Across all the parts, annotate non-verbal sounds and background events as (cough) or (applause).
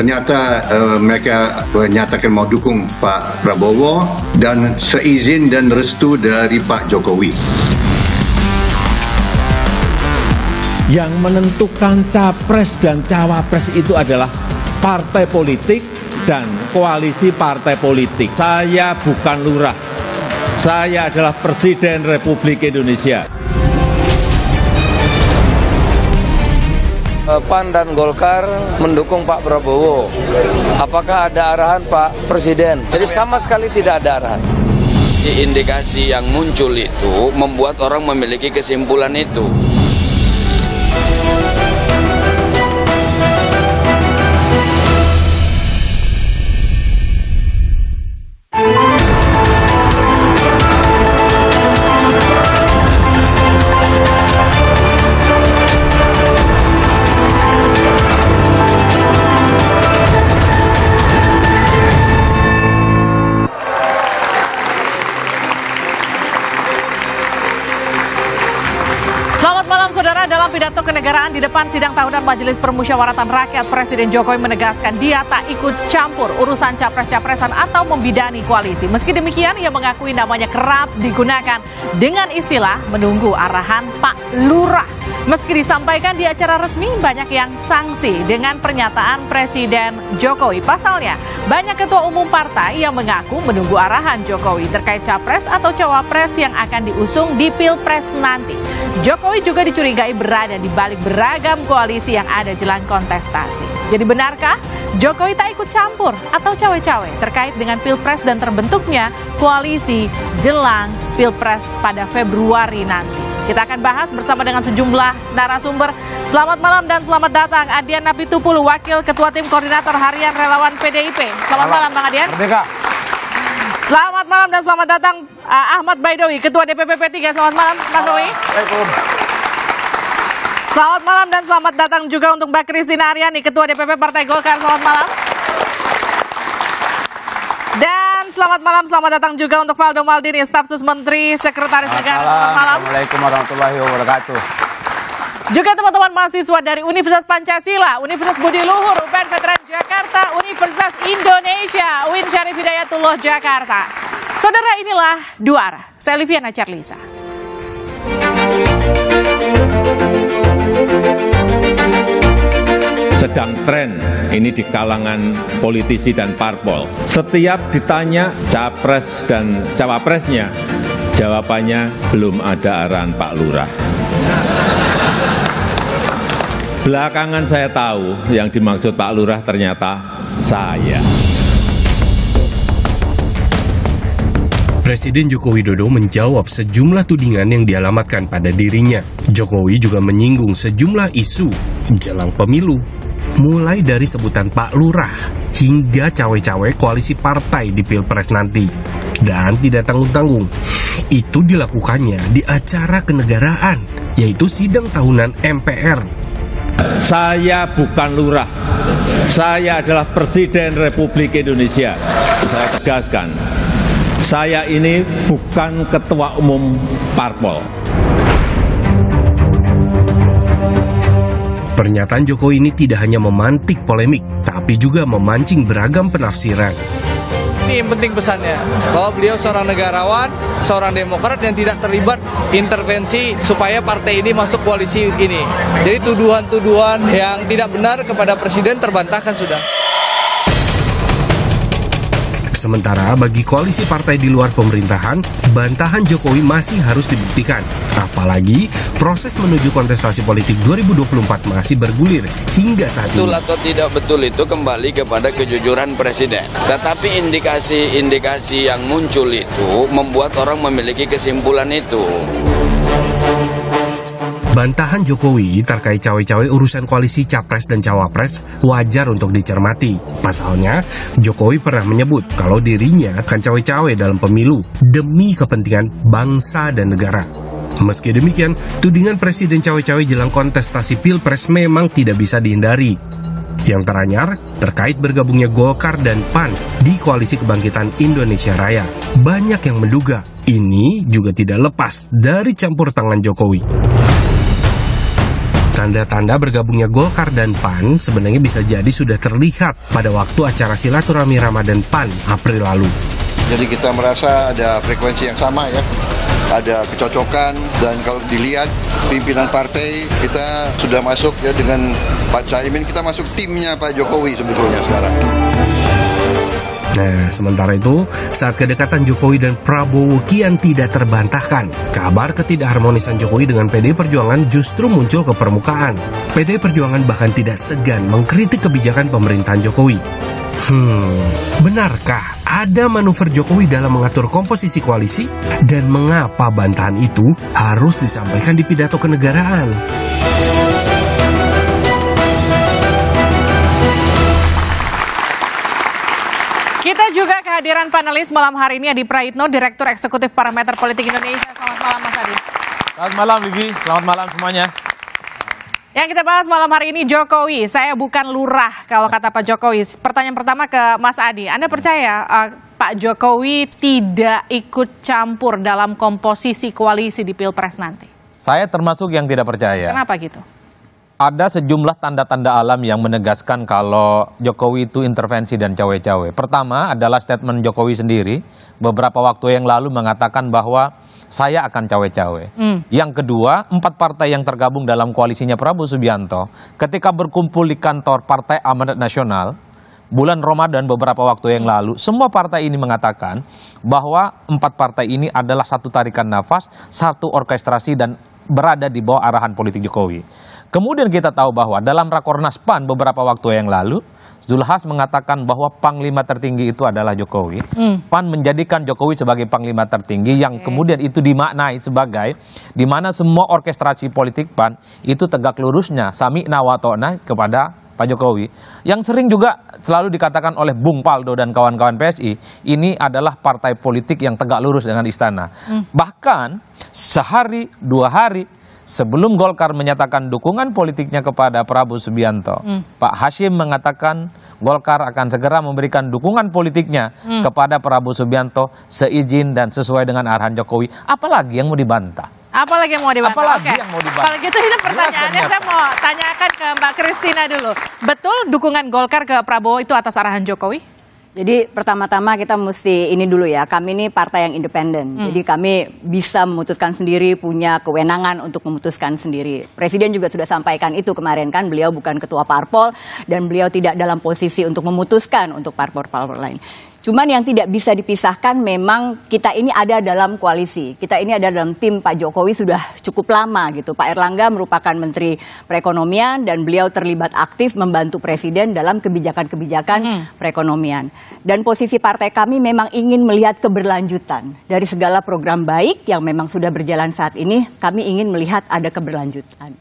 ternyata uh, mereka menyatakan eh, mau dukung Pak Prabowo dan seizin dan restu dari Pak Jokowi. Yang menentukan capres dan cawapres itu adalah partai politik dan koalisi partai politik. Saya bukan lurah, saya adalah Presiden Republik Indonesia. Eh, PAN dan Golkar mendukung Pak Prabowo. Apakah ada arahan Pak Presiden? Jadi sama sekali tidak ada arahan. Indikasi yang muncul itu membuat orang memiliki kesimpulan itu. di depan sidang tahunan Majelis Permusyawaratan Rakyat Presiden Jokowi menegaskan dia tak ikut campur urusan capres-capresan atau membidani koalisi. Meski demikian, ia mengakui namanya kerap digunakan dengan istilah menunggu arahan Pak Lurah Meski disampaikan di acara resmi, banyak yang sanksi dengan pernyataan Presiden Jokowi. Pasalnya, banyak ketua umum partai yang mengaku menunggu arahan Jokowi terkait capres atau cawapres yang akan diusung di Pilpres nanti. Jokowi juga dicurigai berada di balik beragam koalisi yang ada jelang kontestasi. Jadi benarkah Jokowi tak ikut campur atau cawe-cawe terkait dengan Pilpres dan terbentuknya koalisi jelang Pilpres pada Februari nanti? Kita akan bahas bersama dengan sejumlah narasumber. Selamat malam dan selamat datang Adian Napitupulu, Wakil Ketua Tim Koordinator Harian Relawan PDIP. Selamat malam, malam Bang Adian. Merdeka. Selamat malam dan selamat datang uh, Ahmad Baidowi, Ketua DPP P3. Selamat malam, Mas Owi. Selamat malam dan selamat datang juga untuk Mbak Kristina Aryani, Ketua DPP Partai Golkar. Selamat malam selamat malam, selamat datang juga untuk Valdo Maldini, Staf Sus Menteri Sekretaris Negara. Selamat malam. Assalamualaikum warahmatullahi wabarakatuh. Juga teman-teman mahasiswa dari Universitas Pancasila, Universitas Budi Luhur, UPN Veteran Jakarta, Universitas Indonesia, UIN Syarif Hidayatullah Jakarta. Saudara inilah Duara, saya Liviana Charlisa. Sedang tren ini di kalangan politisi dan parpol. Setiap ditanya capres dan cawapresnya, jawabannya belum ada arahan Pak Lurah. Belakangan saya tahu yang dimaksud Pak Lurah ternyata saya. Presiden Joko Widodo menjawab sejumlah tudingan yang dialamatkan pada dirinya. Jokowi juga menyinggung sejumlah isu jelang pemilu mulai dari sebutan Pak Lurah hingga cawe-cawe koalisi partai di Pilpres nanti. Dan tidak tanggung-tanggung, itu dilakukannya di acara kenegaraan, yaitu sidang tahunan MPR. Saya bukan lurah, saya adalah Presiden Republik Indonesia. Saya tegaskan, saya ini bukan Ketua Umum Parpol. Pernyataan Jokowi ini tidak hanya memantik polemik, tapi juga memancing beragam penafsiran. Ini yang penting pesannya, bahwa beliau seorang negarawan, seorang demokrat yang tidak terlibat intervensi supaya partai ini masuk koalisi ini. Jadi tuduhan-tuduhan yang tidak benar kepada presiden terbantahkan sudah. Sementara bagi koalisi partai di luar pemerintahan, bantahan Jokowi masih harus dibuktikan. Apalagi proses menuju kontestasi politik 2024 masih bergulir hingga saat ini. Betul atau tidak betul itu kembali kepada kejujuran presiden. Tetapi indikasi-indikasi yang muncul itu membuat orang memiliki kesimpulan itu. Bantahan Jokowi terkait cawe-cawe urusan koalisi capres dan cawapres wajar untuk dicermati. Pasalnya, Jokowi pernah menyebut kalau dirinya akan cawe-cawe dalam pemilu demi kepentingan bangsa dan negara. Meski demikian, tudingan presiden cawe-cawe jelang kontestasi Pilpres memang tidak bisa dihindari. Yang teranyar terkait bergabungnya Golkar dan PAN di koalisi kebangkitan Indonesia Raya. Banyak yang menduga ini juga tidak lepas dari campur tangan Jokowi. Tanda-tanda bergabungnya Golkar dan PAN sebenarnya bisa jadi sudah terlihat pada waktu acara silaturahmi Ramadan PAN April lalu. Jadi kita merasa ada frekuensi yang sama ya, ada kecocokan dan kalau dilihat pimpinan partai kita sudah masuk ya dengan Pak Caimin kita masuk timnya Pak Jokowi sebetulnya sekarang. Nah, sementara itu, saat kedekatan Jokowi dan Prabowo kian tidak terbantahkan, kabar ketidakharmonisan Jokowi dengan PD Perjuangan justru muncul ke permukaan. PD Perjuangan bahkan tidak segan mengkritik kebijakan pemerintahan Jokowi. Hmm, benarkah ada manuver Jokowi dalam mengatur komposisi koalisi? Dan mengapa bantahan itu harus disampaikan di pidato kenegaraan? Kita juga kehadiran panelis malam hari ini Adi Praitno, Direktur Eksekutif Parameter Politik Indonesia. Selamat malam Mas Adi. Selamat malam Livi, selamat malam semuanya. Yang kita bahas malam hari ini Jokowi, saya bukan lurah kalau kata Pak Jokowi. Pertanyaan pertama ke Mas Adi, Anda percaya uh, Pak Jokowi tidak ikut campur dalam komposisi koalisi di Pilpres nanti? Saya termasuk yang tidak percaya. Kenapa gitu? Ada sejumlah tanda-tanda alam yang menegaskan kalau Jokowi itu intervensi dan cawe-cawe. Pertama adalah statement Jokowi sendiri beberapa waktu yang lalu mengatakan bahwa saya akan cawe-cawe. Mm. Yang kedua, empat partai yang tergabung dalam koalisinya Prabowo Subianto ketika berkumpul di kantor Partai Amanat Nasional bulan Ramadan beberapa waktu yang lalu, semua partai ini mengatakan bahwa empat partai ini adalah satu tarikan nafas, satu orkestrasi dan berada di bawah arahan politik Jokowi. Kemudian kita tahu bahwa dalam Rakornas PAN beberapa waktu yang lalu, Zulhas mengatakan bahwa panglima tertinggi itu adalah Jokowi. Hmm. PAN menjadikan Jokowi sebagai panglima tertinggi yang kemudian itu dimaknai sebagai di mana semua orkestrasi politik PAN itu tegak lurusnya sami nawatona kepada Pak Jokowi. Yang sering juga selalu dikatakan oleh Bung Paldo dan kawan-kawan PSI, ini adalah partai politik yang tegak lurus dengan istana. Hmm. Bahkan sehari, dua hari, sebelum Golkar menyatakan dukungan politiknya kepada Prabowo Subianto, hmm. Pak Hashim mengatakan Golkar akan segera memberikan dukungan politiknya hmm. kepada Prabowo Subianto seizin dan sesuai dengan arahan Jokowi. Apalagi yang mau dibantah? Apalagi yang mau dibantah? Apalagi Oke. yang mau dibantah? Kalau gitu ini pertanyaannya saya mau tanyakan ke Mbak Kristina dulu. Betul dukungan Golkar ke Prabowo itu atas arahan Jokowi? Jadi pertama-tama kita mesti ini dulu ya, kami ini partai yang independen. Hmm. Jadi kami bisa memutuskan sendiri, punya kewenangan untuk memutuskan sendiri. Presiden juga sudah sampaikan itu kemarin kan, beliau bukan ketua parpol dan beliau tidak dalam posisi untuk memutuskan untuk parpol-parpol lain. Cuman yang tidak bisa dipisahkan memang kita ini ada dalam koalisi. Kita ini ada dalam tim Pak Jokowi sudah cukup lama gitu. Pak Erlangga merupakan Menteri Perekonomian dan beliau terlibat aktif membantu Presiden dalam kebijakan-kebijakan hmm. perekonomian. Dan posisi partai kami memang ingin melihat keberlanjutan dari segala program baik yang memang sudah berjalan saat ini. Kami ingin melihat ada keberlanjutan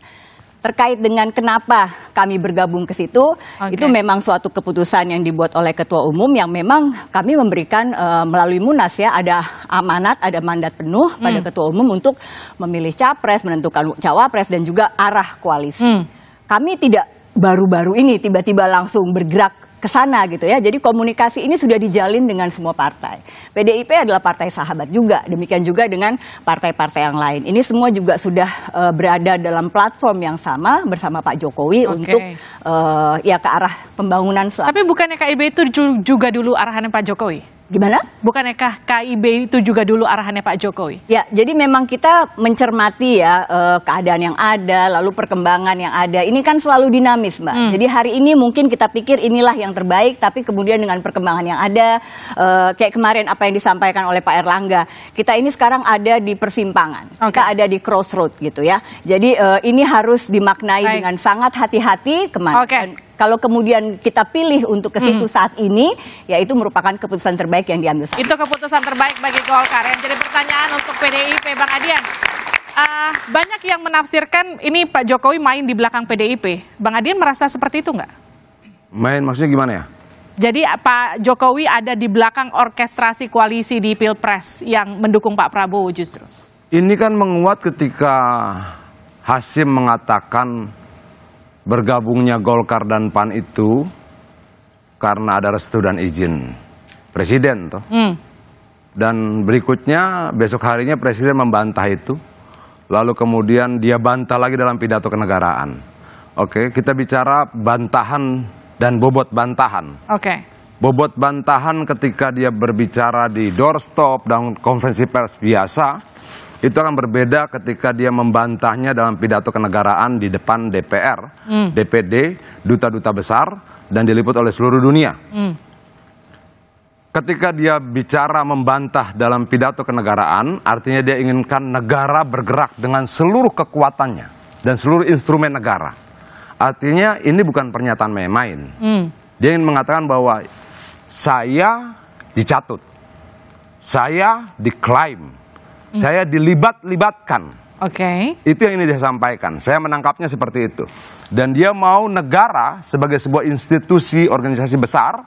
terkait dengan kenapa kami bergabung ke situ okay. itu memang suatu keputusan yang dibuat oleh ketua umum yang memang kami memberikan uh, melalui munas ya ada amanat ada mandat penuh hmm. pada ketua umum untuk memilih capres menentukan cawapres dan juga arah koalisi hmm. kami tidak baru-baru ini tiba-tiba langsung bergerak ke sana gitu ya. Jadi komunikasi ini sudah dijalin dengan semua partai. PDIP adalah partai sahabat juga, demikian juga dengan partai-partai yang lain. Ini semua juga sudah uh, berada dalam platform yang sama bersama Pak Jokowi okay. untuk uh, ya ke arah pembangunan. Selatan. Tapi bukannya KIB itu juga dulu arahannya Pak Jokowi? Gimana? Bukankah KIB itu juga dulu arahannya Pak Jokowi? Ya, jadi memang kita mencermati ya eh, keadaan yang ada, lalu perkembangan yang ada. Ini kan selalu dinamis, Mbak. Hmm. Jadi hari ini mungkin kita pikir inilah yang terbaik, tapi kemudian dengan perkembangan yang ada, eh, kayak kemarin apa yang disampaikan oleh Pak Erlangga, kita ini sekarang ada di persimpangan, okay. kita ada di crossroad gitu ya. Jadi eh, ini harus dimaknai Baik. dengan sangat hati-hati kemarin. Okay. Kalau kemudian kita pilih untuk ke situ hmm. saat ini, ya itu merupakan keputusan terbaik yang diambil. Saat itu keputusan terbaik bagi Golkar. Yang jadi pertanyaan untuk PDIP, Bang Adian. Uh, banyak yang menafsirkan ini Pak Jokowi main di belakang PDIP. Bang Adian merasa seperti itu nggak? Main maksudnya gimana ya? Jadi eh, Pak Jokowi ada di belakang orkestrasi koalisi di Pilpres yang mendukung Pak Prabowo justru. Ini kan menguat ketika Hasim mengatakan bergabungnya Golkar dan PAN itu karena ada restu dan izin presiden toh. Hmm. Dan berikutnya besok harinya presiden membantah itu. Lalu kemudian dia bantah lagi dalam pidato kenegaraan. Oke, kita bicara bantahan dan bobot bantahan. Oke. Bobot bantahan ketika dia berbicara di doorstop dan konferensi pers biasa itu akan berbeda ketika dia membantahnya dalam pidato kenegaraan di depan DPR, mm. DPD, duta-duta besar, dan diliput oleh seluruh dunia. Mm. Ketika dia bicara membantah dalam pidato kenegaraan, artinya dia inginkan negara bergerak dengan seluruh kekuatannya dan seluruh instrumen negara. Artinya ini bukan pernyataan main-main. Mm. Dia ingin mengatakan bahwa saya dicatut, saya diklaim, Hmm. saya dilibat-libatkan. Oke. Okay. Itu yang ini dia sampaikan. Saya menangkapnya seperti itu. Dan dia mau negara sebagai sebuah institusi organisasi besar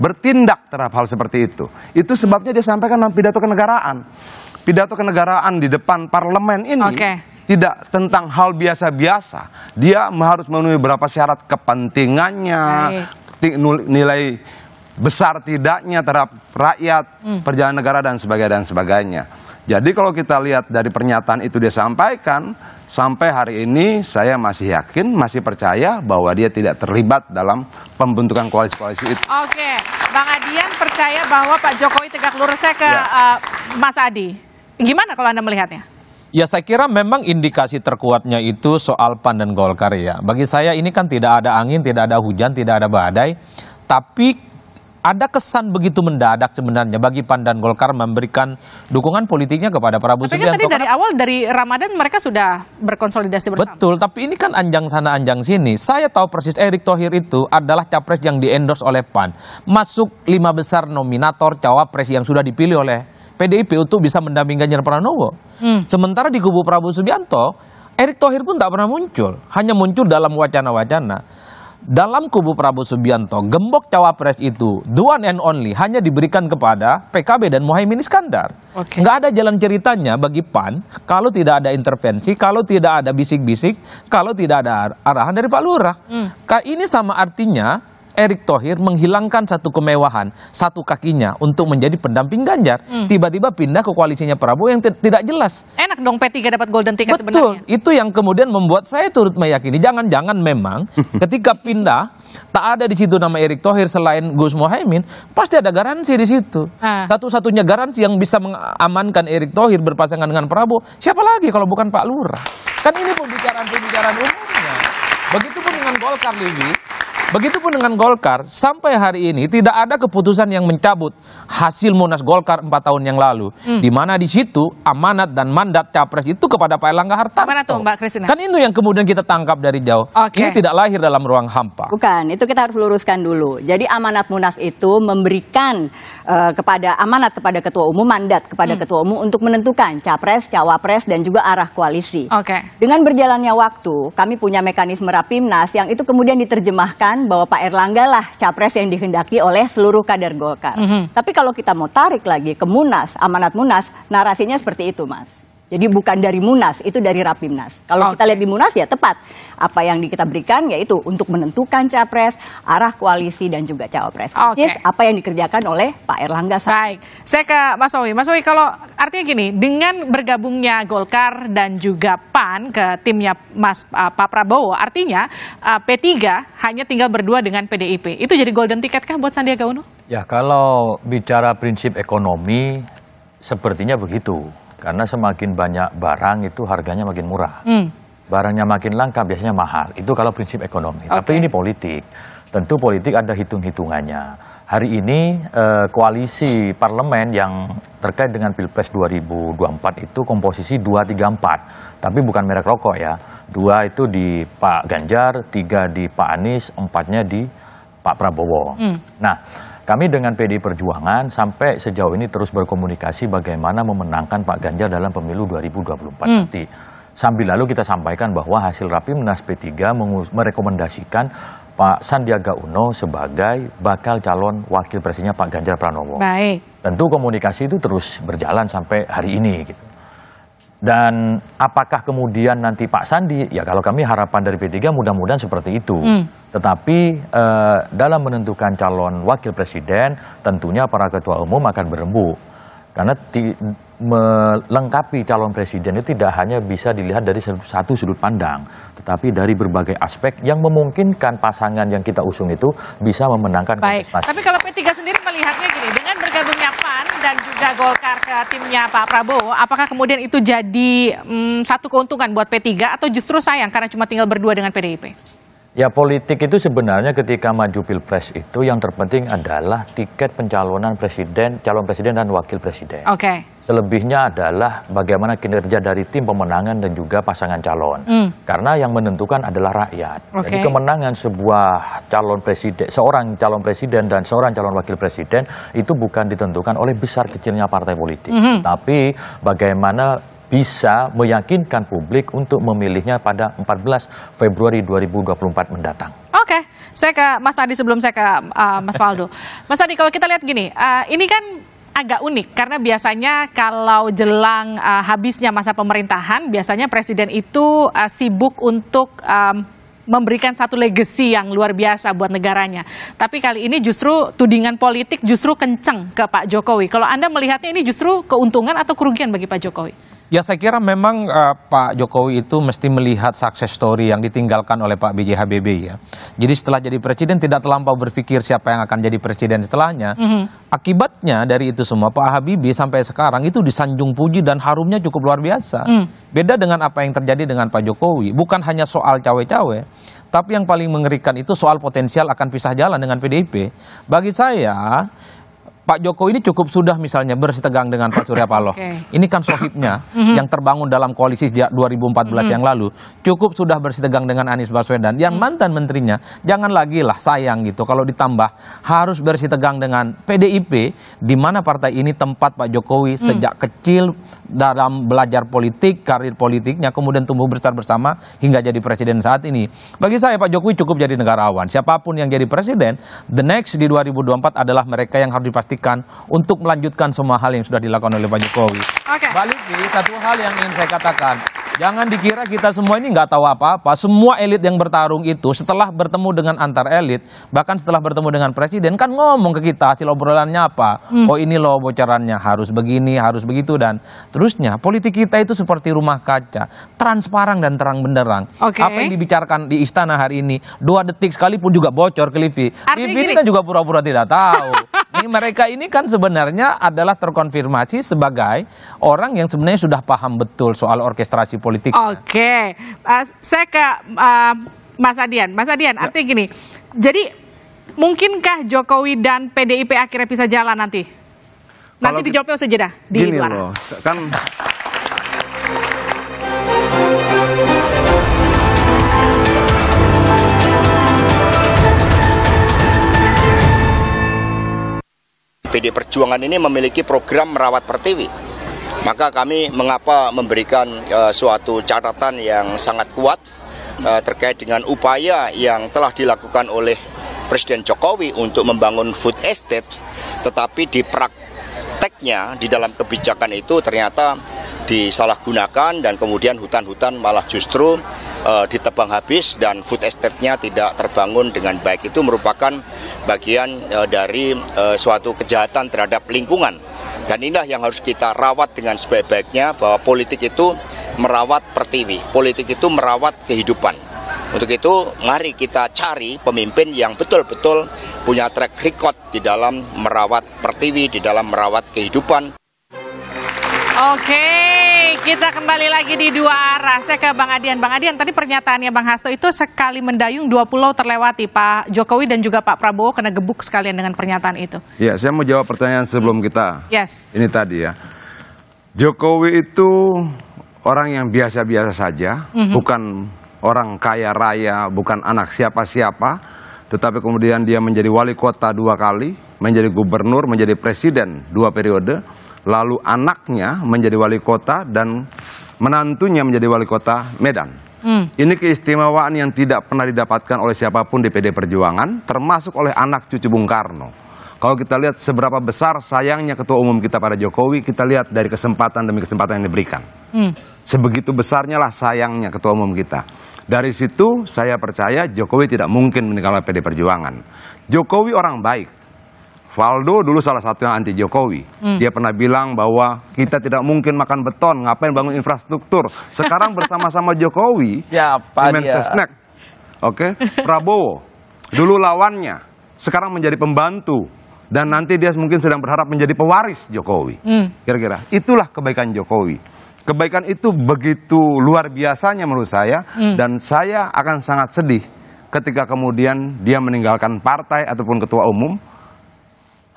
bertindak terhadap hal seperti itu. Itu sebabnya dia sampaikan dalam pidato kenegaraan. Pidato kenegaraan di depan parlemen ini okay tidak tentang hal biasa-biasa. Dia harus memenuhi beberapa syarat kepentingannya, Baik. nilai besar tidaknya terhadap rakyat, hmm. perjalanan negara dan sebagainya dan sebagainya. Jadi kalau kita lihat dari pernyataan itu dia sampaikan, sampai hari ini saya masih yakin, masih percaya bahwa dia tidak terlibat dalam pembentukan koalisi-koalisi itu. Oke, Bang Adian percaya bahwa Pak Jokowi tegak lurus saya ke ya. uh, Mas Adi. Gimana kalau Anda melihatnya? Ya saya kira memang indikasi terkuatnya itu soal PAN dan Golkar ya. Bagi saya ini kan tidak ada angin, tidak ada hujan, tidak ada badai. Tapi ada kesan begitu mendadak sebenarnya bagi Pan dan Golkar memberikan dukungan politiknya kepada Prabowo kan Subianto. Tapi tadi dari awal dari Ramadan mereka sudah berkonsolidasi bersama. Betul, tapi ini kan anjang sana anjang sini. Saya tahu persis Erick Thohir itu adalah capres yang diendorse oleh PAN. Masuk lima besar nominator cawapres yang sudah dipilih oleh PDIP untuk bisa mendampingi Ganjar Pranowo. Hmm. Sementara di kubu Prabowo Subianto, Erick Thohir pun tak pernah muncul, hanya muncul dalam wacana-wacana dalam kubu Prabowo Subianto, gembok cawapres itu the and only hanya diberikan kepada PKB dan Muhaimin Iskandar. Okay. Gak ada jalan ceritanya bagi PAN kalau tidak ada intervensi, kalau tidak ada bisik-bisik, kalau tidak ada arahan dari Pak Lurah. Hmm. Ini sama artinya Erick Thohir menghilangkan satu kemewahan, satu kakinya untuk menjadi pendamping Ganjar, hmm. tiba-tiba hmm. pindah ke koalisinya Prabowo yang tidak jelas. Enak dong P3 dapat golden ticket Betul, sebenarnya. Betul, itu yang kemudian membuat saya turut meyakini jangan-jangan memang (laughs) ketika pindah tak ada di situ nama Erick Thohir selain Gus Mohaimin, pasti ada garansi di situ. Ah. Satu-satunya garansi yang bisa mengamankan Erick Thohir berpasangan dengan Prabowo, siapa lagi kalau bukan Pak Lurah? Kan ini pembicaraan-pembicaraan umumnya. Begitupun dengan Golkar Lili, Begitupun dengan Golkar, sampai hari ini tidak ada keputusan yang mencabut hasil Munas Golkar 4 tahun yang lalu. Hmm. Di mana di situ amanat dan mandat capres itu kepada Pak Erlangga Hartarto. Mana tuh Mbak Kristina? Kan itu yang kemudian kita tangkap dari jauh. Okay. Ini tidak lahir dalam ruang hampa. Bukan, itu kita harus luruskan dulu. Jadi amanat Munas itu memberikan uh, kepada amanat kepada ketua umum, mandat kepada hmm. ketua umum untuk menentukan capres, cawapres dan juga arah koalisi. Oke. Okay. Dengan berjalannya waktu, kami punya mekanisme Rapimnas yang itu kemudian diterjemahkan mengatakan bahwa Pak Erlangga lah capres yang dihendaki oleh seluruh kader Golkar. Mm -hmm. Tapi kalau kita mau tarik lagi ke Munas, amanat Munas, narasinya seperti itu, Mas. Jadi bukan dari Munas, itu dari Rapimnas. Kalau okay. kita lihat di Munas ya tepat. Apa yang kita berikan yaitu untuk menentukan capres, arah koalisi dan juga cawapres. Okay. apa yang dikerjakan oleh Pak Erlangga. Baik. Saya ke Mas Owi. Mas Owi kalau artinya gini, dengan bergabungnya Golkar dan juga PAN ke timnya Mas uh, Pak Prabowo, artinya uh, eh, P3 hanya tinggal berdua dengan PDIP. Itu jadi golden ticket kah buat Sandiaga Uno? Ya, kalau bicara prinsip ekonomi sepertinya begitu karena semakin banyak barang itu harganya makin murah. Hmm. Barangnya makin langka biasanya mahal. Itu kalau prinsip ekonomi. Okay. Tapi ini politik. Tentu politik ada hitung-hitungannya. Hari ini eh, koalisi parlemen yang terkait dengan Pilpres 2024 itu komposisi 234. Tapi bukan merek rokok ya. Dua itu di Pak Ganjar, tiga di Pak Anies, empatnya di Pak Prabowo. Hmm. Nah, kami dengan PD Perjuangan sampai sejauh ini terus berkomunikasi bagaimana memenangkan Pak Ganjar dalam pemilu 2024 hmm. nanti. Sambil lalu kita sampaikan bahwa hasil menas P3 merekomendasikan Pak Sandiaga Uno sebagai bakal calon wakil presidennya Pak Ganjar Pranowo. Baik. Tentu komunikasi itu terus berjalan sampai hari ini gitu. Dan apakah kemudian nanti Pak Sandi, ya kalau kami harapan dari P3 mudah-mudahan seperti itu. Hmm. Tetapi eh, dalam menentukan calon wakil presiden tentunya para ketua umum akan berembuk. Karena ti, melengkapi calon presiden itu tidak hanya bisa dilihat dari satu sudut pandang, tetapi dari berbagai aspek yang memungkinkan pasangan yang kita usung itu bisa memenangkan Baik. kontestasi. Tapi kalau P3 sendiri melihatnya gini, dengan bergabungnya dan juga Golkar ke timnya Pak Prabowo, apakah kemudian itu jadi hmm, satu keuntungan buat P3 atau justru sayang karena cuma tinggal berdua dengan PDIP? Ya politik itu sebenarnya ketika maju pilpres itu yang terpenting adalah tiket pencalonan presiden, calon presiden dan wakil presiden. Oke. Okay. Selebihnya adalah bagaimana kinerja dari tim pemenangan dan juga pasangan calon. Mm. Karena yang menentukan adalah rakyat. Okay. Jadi kemenangan sebuah calon presiden, seorang calon presiden dan seorang calon wakil presiden itu bukan ditentukan oleh besar kecilnya partai politik, mm -hmm. tapi bagaimana bisa meyakinkan publik untuk memilihnya pada 14 Februari 2024 mendatang. Oke, okay. saya ke Mas Adi sebelum saya ke uh, Mas Waldo. (laughs) Mas Adi, kalau kita lihat gini, uh, ini kan agak unik karena biasanya kalau jelang uh, habisnya masa pemerintahan, biasanya presiden itu uh, sibuk untuk um, memberikan satu legacy yang luar biasa buat negaranya. Tapi kali ini justru tudingan politik justru kenceng ke Pak Jokowi. Kalau Anda melihatnya ini justru keuntungan atau kerugian bagi Pak Jokowi? Ya saya kira memang uh, Pak Jokowi itu mesti melihat sukses story yang ditinggalkan oleh Pak B.J. Habibie ya. Jadi setelah jadi presiden tidak terlampau berpikir siapa yang akan jadi presiden setelahnya. Mm -hmm. Akibatnya dari itu semua Pak Habibie sampai sekarang itu disanjung puji dan harumnya cukup luar biasa. Mm. Beda dengan apa yang terjadi dengan Pak Jokowi. Bukan hanya soal cawe-cawe, tapi yang paling mengerikan itu soal potensial akan pisah jalan dengan PDIP. Bagi saya Pak Jokowi ini cukup sudah misalnya bersitegang dengan Pak Surya Paloh. Okay. Ini kan sohibnya mhm. yang terbangun dalam koalisi sejak 2014 mhm. yang lalu cukup sudah bersitegang dengan Anies Baswedan. Yang mhm. mantan menterinya jangan lagi lah sayang gitu kalau ditambah harus bersitegang dengan PDIP di mana partai ini tempat Pak Jokowi sejak kecil dalam belajar politik, karir politiknya kemudian tumbuh besar bersama hingga jadi presiden saat ini. Bagi saya Pak Jokowi cukup jadi negarawan. Siapapun yang jadi presiden, the next di 2024 adalah mereka yang harus dipastikan memastikan untuk melanjutkan semua hal yang sudah dilakukan oleh Pak Jokowi. Okay. Balik di satu hal yang ingin saya katakan. Jangan dikira kita semua ini nggak tahu apa-apa. Semua elit yang bertarung itu setelah bertemu dengan antar elit, bahkan setelah bertemu dengan presiden kan ngomong ke kita hasil obrolannya apa. Hmm. Oh ini loh bocorannya harus begini, harus begitu dan terusnya. Politik kita itu seperti rumah kaca, transparan dan terang benderang. Okay. Apa yang dibicarakan di istana hari ini, dua detik sekalipun juga bocor ke Livi. Livi ini kan juga pura-pura tidak tahu. (laughs) ini mereka ini kan sebenarnya adalah terkonfirmasi sebagai orang yang sebenarnya sudah paham betul soal orkestrasi politik. Oke, okay. uh, eh, saya ke uh, Mas Adian. Mas Adian, ya. artinya gini, jadi mungkinkah Jokowi dan PDIP akhirnya bisa jalan nanti? Kalau nanti dijawabnya usai jeda di gini Loh, kan. PD Perjuangan ini memiliki program merawat pertiwi. Maka kami mengapa memberikan e, suatu catatan yang sangat kuat e, terkait dengan upaya yang telah dilakukan oleh Presiden Jokowi untuk membangun food estate, tetapi di teknya di dalam kebijakan itu ternyata disalahgunakan dan kemudian hutan-hutan malah justru e, ditebang habis dan food estate-nya tidak terbangun dengan baik itu merupakan bagian e, dari e, suatu kejahatan terhadap lingkungan dan inilah yang harus kita rawat dengan sebaik-baiknya bahwa politik itu merawat pertiwi politik itu merawat kehidupan untuk itu, mari kita cari pemimpin yang betul-betul punya track record di dalam merawat pertiwi, di dalam merawat kehidupan. Oke, kita kembali lagi di dua arah. Saya ke Bang Adian. Bang Adian, tadi pernyataannya Bang Hasto itu sekali mendayung dua pulau terlewati. Pak Jokowi dan juga Pak Prabowo kena gebuk sekalian dengan pernyataan itu. Ya, saya mau jawab pertanyaan sebelum kita. Yes. Ini tadi ya. Jokowi itu orang yang biasa-biasa saja, mm -hmm. bukan orang kaya raya, bukan anak siapa-siapa, tetapi kemudian dia menjadi wali kota dua kali, menjadi gubernur, menjadi presiden dua periode, lalu anaknya menjadi wali kota dan menantunya menjadi wali kota Medan. Hmm. Ini keistimewaan yang tidak pernah didapatkan oleh siapapun di PD Perjuangan, termasuk oleh anak cucu Bung Karno. Kalau kita lihat seberapa besar sayangnya ketua umum kita pada Jokowi, kita lihat dari kesempatan demi kesempatan yang diberikan. Hmm. Sebegitu besarnya lah sayangnya ketua umum kita. Dari situ saya percaya Jokowi tidak mungkin meninggalkan PD Perjuangan. Jokowi orang baik. Valdo dulu salah satu yang anti Jokowi. Hmm. Dia pernah bilang bahwa kita tidak mungkin makan beton, ngapain bangun infrastruktur. Sekarang (laughs) bersama-sama Jokowi, ya, apa di Mensesnek, oke, Prabowo, dulu lawannya, sekarang menjadi pembantu dan nanti dia mungkin sedang berharap menjadi pewaris Jokowi. Hmm. Kira-kira hmm. itulah kebaikan Jokowi. Kebaikan itu begitu luar biasanya menurut saya hmm. dan saya akan sangat sedih ketika kemudian dia meninggalkan partai ataupun ketua umum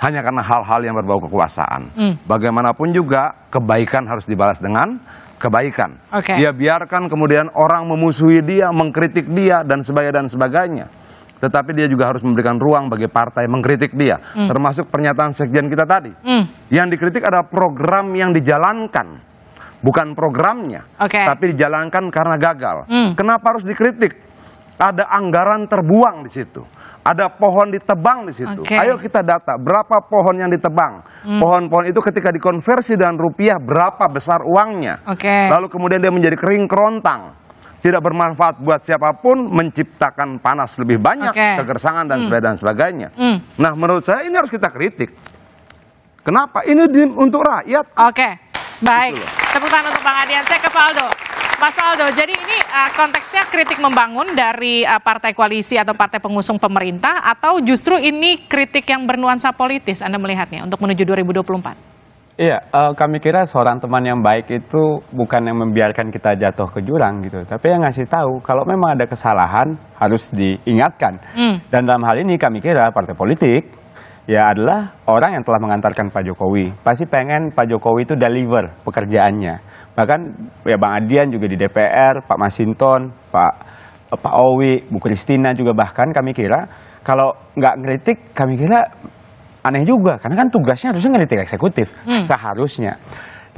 hanya karena hal-hal yang berbau kekuasaan. Hmm. Bagaimanapun juga kebaikan harus dibalas dengan kebaikan. Okay. Dia biarkan kemudian orang memusuhi dia, mengkritik dia dan sebagainya dan sebagainya. Tetapi dia juga harus memberikan ruang bagi partai mengkritik dia, hmm. termasuk pernyataan sekjen kita tadi. Hmm. Yang dikritik adalah program yang dijalankan bukan programnya, okay. tapi dijalankan karena gagal. Hmm. Kenapa harus dikritik? Ada anggaran terbuang di situ. Ada pohon ditebang di situ. Okay. Ayo kita data berapa pohon yang ditebang. Hmm. Pohon-pohon mm. itu ketika dikonversi dengan rupiah berapa besar uangnya. Okay. Lalu kemudian dia menjadi kering kerontang tidak bermanfaat buat siapapun, menciptakan panas lebih banyak, okay. kegersangan dan mm. sebagainya. Mm. Nah, menurut saya ini harus kita kritik. Kenapa? Ini di, untuk rakyat. Oke. Okay. Baik, gitu tepuk tangan untuk Bang Adian. Saya ke Faldo. Mas Faldo, jadi ini uh, konteksnya kritik membangun dari uh, partai koalisi atau partai pengusung pemerintah atau justru ini kritik yang bernuansa politis Anda melihatnya untuk menuju 2024? Iya, uh, kami kira seorang teman yang baik itu bukan yang membiarkan kita jatuh ke jurang gitu, tapi yang ngasih tahu kalau memang ada kesalahan harus diingatkan. Hmm. Dan dalam hal ini kami kira partai politik ya adalah orang yang telah mengantarkan Pak Jokowi. Pasti pengen Pak Jokowi itu deliver pekerjaannya. Bahkan ya Bang Adian juga di DPR, Pak Masinton, Pak eh, Pak Owi, Bu Kristina juga bahkan kami kira kalau nggak ngeritik kami kira aneh juga karena kan tugasnya harusnya ngeritik eksekutif hmm. seharusnya.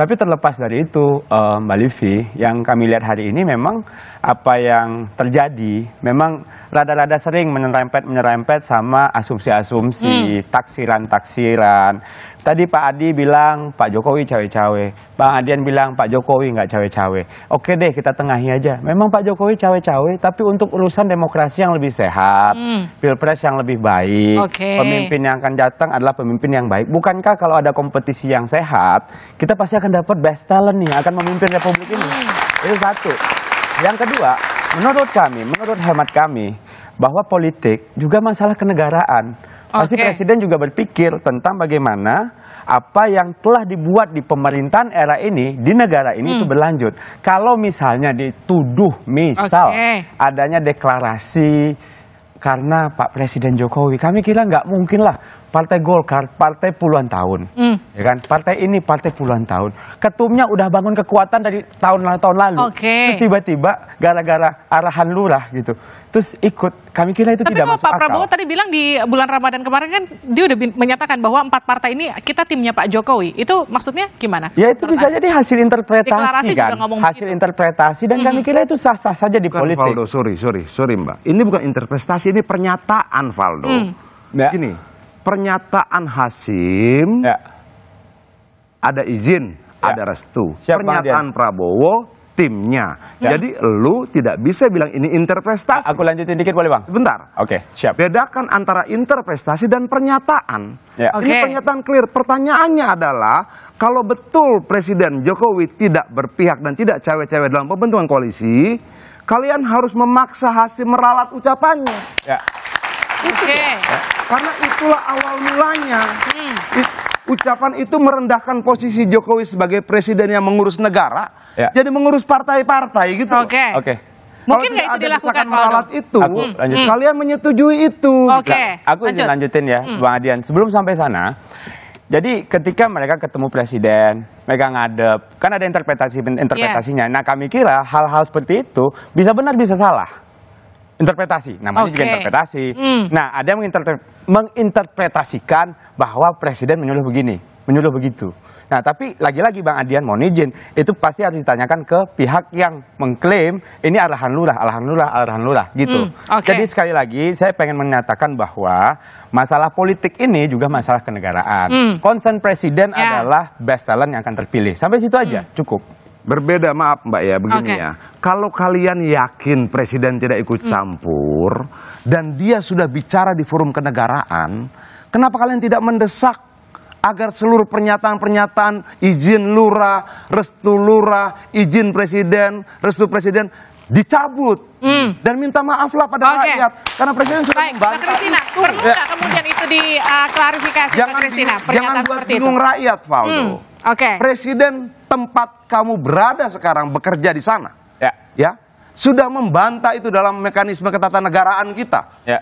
Tapi terlepas dari itu, uh, Mbak Livi, yang kami lihat hari ini memang apa yang terjadi memang rada-rada sering menyerempet-menyerempet sama asumsi-asumsi, hmm. taksiran-taksiran, Tadi Pak Adi bilang Pak Jokowi cawe-cawe. Bang Adian bilang Pak Jokowi nggak cawe-cawe. Oke deh kita tengahi aja. Memang Pak Jokowi cawe-cawe tapi untuk urusan demokrasi yang lebih sehat. Hmm. Pilpres yang lebih baik. Okay. Pemimpin yang akan datang adalah pemimpin yang baik. Bukankah kalau ada kompetisi yang sehat kita pasti akan dapat best talent nih akan memimpin Republik ini. Hmm. Itu satu. Yang kedua menurut kami, menurut hemat kami bahwa politik juga masalah kenegaraan. Pasti presiden juga berpikir tentang bagaimana apa yang telah dibuat di pemerintahan era ini di negara ini hmm. itu berlanjut. Kalau misalnya dituduh misal okay. adanya deklarasi karena Pak Presiden Jokowi, kami kira nggak mungkin lah Partai Golkar, partai puluhan tahun, mm. ya kan? Partai ini partai puluhan tahun. Ketumnya udah bangun kekuatan dari tahun lalu tahun lalu. Okay. Terus tiba-tiba gara-gara arahan lurah gitu, terus ikut. Kami kira itu Tapi tidak masuk Pak akal. Tapi Pak Prabowo tadi bilang di bulan Ramadan kemarin kan dia udah menyatakan bahwa empat partai ini kita timnya Pak Jokowi. Itu maksudnya gimana? Ya itu bisa jadi hasil interpretasi Deklarasi kan. hasil begitu. interpretasi dan mm -hmm. kami kira itu sah-sah saja di bukan, politik. Valdo, sorry, sorry, sorry Mbak. Ini bukan interpretasi, ini pernyataan Valdo. Mm. Ya. Gini, pernyataan Hasim ya. ada izin, ya. ada restu. Siapa pernyataan Prabowo timnya. Ya. Jadi lu tidak bisa bilang ini interpretasi. Aku lanjutin dikit boleh bang? Sebentar. Oke, okay, siap. Bedakan antara interpretasi dan pernyataan. Ya. Okay. Ini pernyataan clear. Pertanyaannya adalah kalau betul Presiden Jokowi tidak berpihak dan tidak cewek-cewek dalam pembentukan koalisi, kalian harus memaksa Hasim meralat ucapannya. Ya. Oke, Karena itulah awal mulanya. Hmm. Ucapan itu merendahkan posisi Jokowi sebagai presiden yang mengurus negara, ya. jadi mengurus partai-partai gitu. Oke. Okay. Oke. Okay. Mungkin nggak itu dilakukan alat itu, aku hmm. hmm. kalian menyetujui itu. Oke. Okay. aku Lanjut. lanjutin ya, hmm. Bang Adian. Sebelum sampai sana, jadi ketika mereka ketemu presiden, mereka ngadep, kan ada interpretasi interpretasinya. Yes. Nah kami kira hal-hal seperti itu bisa benar bisa salah interpretasi. Namanya okay. juga interpretasi. Mm. Nah, ada yang menginterpre menginterpretasikan bahwa presiden menyuruh begini, menyuruh begitu. Nah, tapi lagi-lagi Bang Adian mohon izin, itu pasti harus ditanyakan ke pihak yang mengklaim ini arahan lurah, arahan lurah, arahan lurah gitu. Mm. Okay. Jadi sekali lagi saya pengen menyatakan bahwa masalah politik ini juga masalah kenegaraan. Mm. Concern presiden yeah. adalah best talent yang akan terpilih. Sampai situ aja, mm. cukup. Berbeda maaf Mbak ya, begini okay. ya. Kalau kalian yakin presiden tidak ikut mm. campur hmm. dan dia sudah bicara di forum kenegaraan, kenapa kalian tidak mendesak agar seluruh pernyataan-pernyataan izin lurah, restu lurah, izin presiden, restu presiden dicabut hmm. dan minta maaflah pada okay. rakyat karena presiden sudah Baik, membantah. Kristina, perlu ya. kemudian itu diklarifikasi uh, Mbak Kristina? Jangan buat bingung itu. rakyat, Valdo. Hmm okay. presiden tempat kamu berada sekarang bekerja di sana, ya. ya, sudah membantah itu dalam mekanisme ketatanegaraan kita. Ya.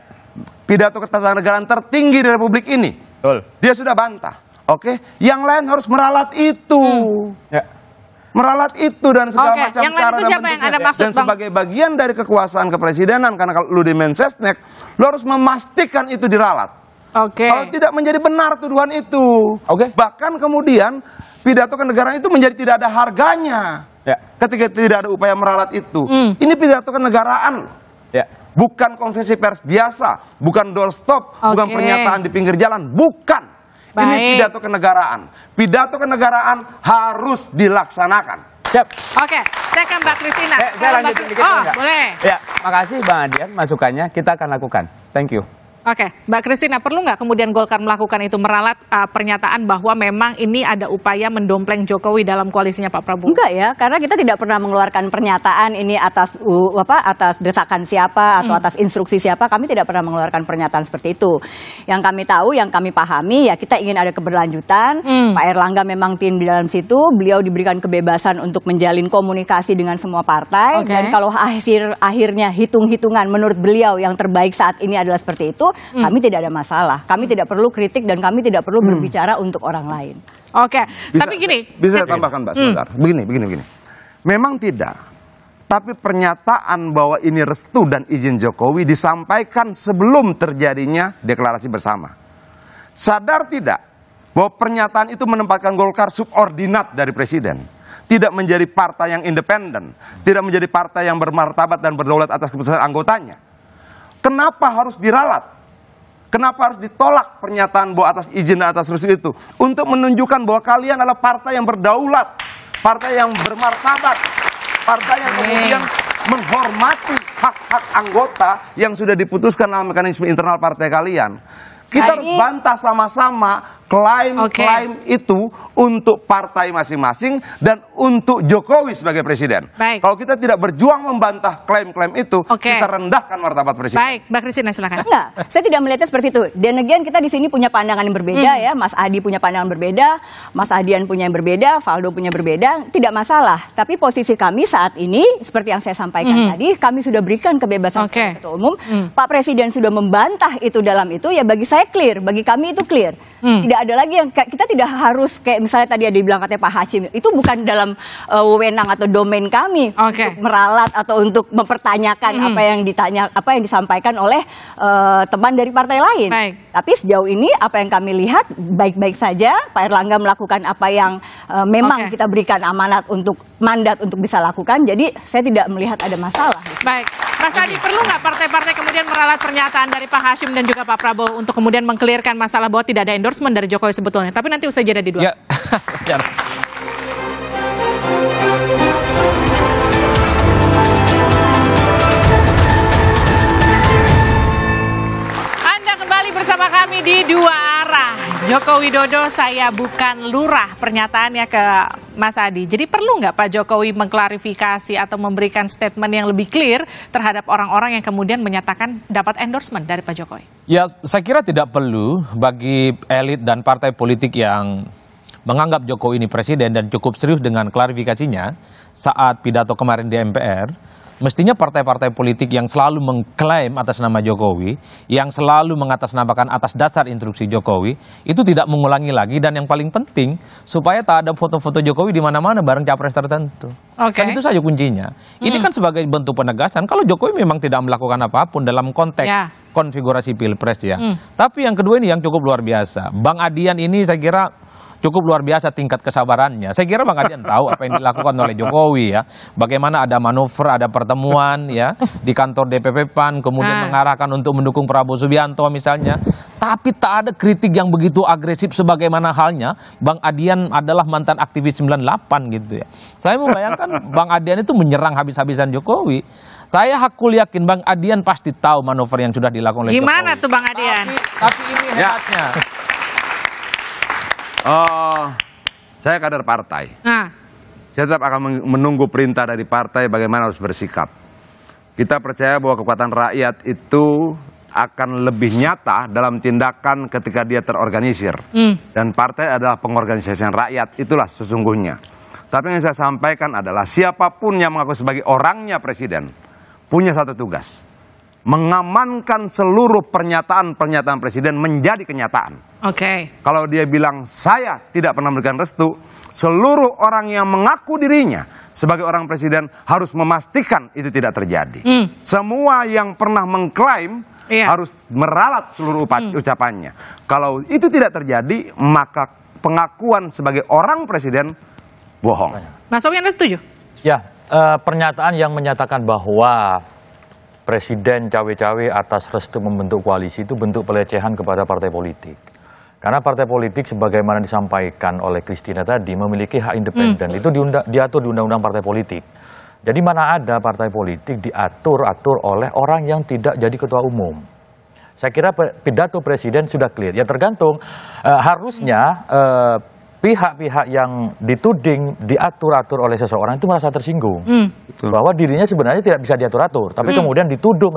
Pidato ketatanegaraan tertinggi di Republik ini, Betul. dia sudah bantah. Oke, yang lain harus meralat itu. Hmm. Ya meralat itu dan segala okay. macam yang cara itu siapa yang ada maksud, dan sebagai bagian dari kekuasaan kepresidenan karena kalau lu di Mensesnek lu harus memastikan itu diralat. Oke. Okay. Kalau tidak menjadi benar tuduhan itu. Oke. Okay. Bahkan kemudian pidato ke negara itu menjadi tidak ada harganya ya. ketika tidak ada upaya meralat itu. Hmm. Ini pidato kenegaraan. Ya. Bukan konferensi pers biasa, bukan doorstop, okay. bukan pernyataan di pinggir jalan, bukan. Baik. Ini pidato kenegaraan. Pidato kenegaraan harus dilaksanakan. Siap. Oke, saya akan Mbak Kristina. Eh, saya, saya lanjutin dikit. Oh, enggak. boleh. Ya, makasih Bang Adian masukannya. Kita akan lakukan. Thank you. Oke, Mbak Kristina, perlu nggak kemudian Golkar melakukan itu meralat uh, pernyataan bahwa memang ini ada upaya mendompleng Jokowi dalam koalisinya Pak Prabowo? Enggak ya, karena kita tidak pernah mengeluarkan pernyataan ini atas uh, apa atas desakan siapa atau hmm. atas instruksi siapa. Kami tidak pernah mengeluarkan pernyataan seperti itu. Yang kami tahu, yang kami pahami, ya kita ingin ada keberlanjutan. Hmm. Pak Erlangga memang tim di dalam situ. Beliau diberikan kebebasan untuk menjalin komunikasi dengan semua partai. Okay. Dan kalau akhir akhirnya hitung-hitungan menurut beliau yang terbaik saat ini adalah seperti itu hmm. kami tidak ada masalah. Kami hmm. tidak perlu kritik dan kami tidak perlu hmm. berbicara untuk orang lain. Oke, okay. tapi gini. Bisa saya tambahkan Mbak hmm. sebentar. Hmm. Begini, begini, begini. Memang tidak. Tapi pernyataan bahwa ini restu dan izin Jokowi disampaikan sebelum terjadinya deklarasi bersama. Sadar tidak bahwa pernyataan itu menempatkan Golkar subordinat dari presiden tidak menjadi partai yang independen, tidak menjadi partai yang bermartabat dan berdaulat atas kebesaran anggotanya. Kenapa harus diralat? Kenapa harus ditolak pernyataan bahwa atas izin dan atas restu itu? Untuk menunjukkan bahwa kalian adalah partai yang berdaulat, partai yang bermartabat, partai yang kemudian menghormati hak-hak anggota yang sudah diputuskan dalam mekanisme internal partai kalian. Kita harus bantah sama-sama klaim-klaim okay. itu untuk partai masing-masing dan untuk Jokowi sebagai presiden. Baik. Kalau kita tidak berjuang membantah klaim-klaim itu, okay. kita rendahkan martabat presiden. Baik, Mbak Kristina silakan. Enggak, saya tidak melihatnya seperti itu. Dan again kita di sini punya pandangan yang berbeda hmm. ya. Mas Adi punya pandangan berbeda, Mas Adian punya yang berbeda, Faldo punya berbeda, tidak masalah. Tapi posisi kami saat ini seperti yang saya sampaikan hmm. tadi, kami sudah berikan kebebasan okay. ketua umum. Hmm. Pak Presiden sudah membantah itu dalam itu ya bagi saya saya clear, bagi kami itu clear. Hmm. Tidak ada lagi yang kita tidak harus kayak misalnya tadi ada dibilang katanya Pak Hasim itu bukan dalam uh, wewenang atau domain kami okay. untuk meralat atau untuk mempertanyakan hmm. apa yang ditanya apa yang disampaikan oleh uh, teman dari partai lain. Baik. Tapi sejauh ini apa yang kami lihat baik-baik saja Pak Erlangga melakukan apa yang uh, memang okay. kita berikan amanat untuk mandat untuk bisa lakukan. Jadi saya tidak melihat ada masalah. Baik, Mas Adi perlu nggak partai-partai kemudian meralat pernyataan dari Pak Hashim dan juga Pak Prabowo untuk kemudian mengklirkan masalah bahwa tidak ada endorsement dari Jokowi sebetulnya. Tapi nanti usai jeda di dua. Ya. (laughs) ya. kami di dua arah. Joko Widodo saya bukan lurah pernyataannya ke Mas Adi. Jadi perlu nggak Pak Jokowi mengklarifikasi atau memberikan statement yang lebih clear terhadap orang-orang yang kemudian menyatakan dapat endorsement dari Pak Jokowi? Ya saya kira tidak perlu bagi elit dan partai politik yang menganggap Jokowi ini presiden dan cukup serius dengan klarifikasinya saat pidato kemarin di MPR Mestinya partai-partai politik yang selalu mengklaim atas nama Jokowi, yang selalu mengatasnamakan atas dasar instruksi Jokowi, itu tidak mengulangi lagi dan yang paling penting supaya tak ada foto-foto Jokowi di mana-mana bareng capres tertentu. Okay. Kan itu saja kuncinya. Ini hmm. kan sebagai bentuk penegasan kalau Jokowi memang tidak melakukan apapun dalam konteks yeah. konfigurasi pilpres ya. Hmm. Tapi yang kedua ini yang cukup luar biasa. Bang Adian ini saya kira cukup luar biasa tingkat kesabarannya. Saya kira Bang Adian tahu apa yang dilakukan oleh Jokowi ya. Bagaimana ada manuver, ada pertemuan ya di kantor DPP PAN kemudian nah. mengarahkan untuk mendukung Prabowo Subianto misalnya. Tapi tak ada kritik yang begitu agresif sebagaimana halnya Bang Adian adalah mantan aktivis 98 gitu ya. Saya membayangkan Bang Adian itu menyerang habis-habisan Jokowi. Saya hakul yakin Bang Adian pasti tahu manuver yang sudah dilakukan oleh Gimana Jokowi. Gimana tuh Bang Adian? Tapi, tapi ini ya. hebatnya. Ya. Oh, saya kader partai. Nah. Saya tetap akan menunggu perintah dari partai bagaimana harus bersikap. Kita percaya bahwa kekuatan rakyat itu akan lebih nyata dalam tindakan ketika dia terorganisir. Hmm. Dan partai adalah pengorganisasian rakyat, itulah sesungguhnya. Tapi yang saya sampaikan adalah siapapun yang mengaku sebagai orangnya presiden punya satu tugas mengamankan seluruh pernyataan-pernyataan presiden menjadi kenyataan. Oke. Okay. Kalau dia bilang saya tidak pernah memberikan restu, seluruh orang yang mengaku dirinya sebagai orang presiden harus memastikan itu tidak terjadi. Mm. Semua yang pernah mengklaim yeah. harus meralat seluruh mm. ucapannya. Kalau itu tidak terjadi, maka pengakuan sebagai orang presiden bohong. Mas Owi, Anda setuju? Ya, uh, pernyataan yang menyatakan bahwa Presiden cawe-cawe atas restu membentuk koalisi itu bentuk pelecehan kepada partai politik. Karena partai politik sebagaimana disampaikan oleh Kristina tadi memiliki hak independen. Hmm. Itu diunda, diatur di undang-undang partai politik. Jadi mana ada partai politik diatur-atur oleh orang yang tidak jadi ketua umum. Saya kira pidato presiden sudah clear. Ya tergantung uh, harusnya uh, pihak-pihak yang dituding diatur-atur oleh seseorang itu merasa tersinggung hmm. bahwa dirinya sebenarnya tidak bisa diatur-atur tapi hmm. kemudian dituduh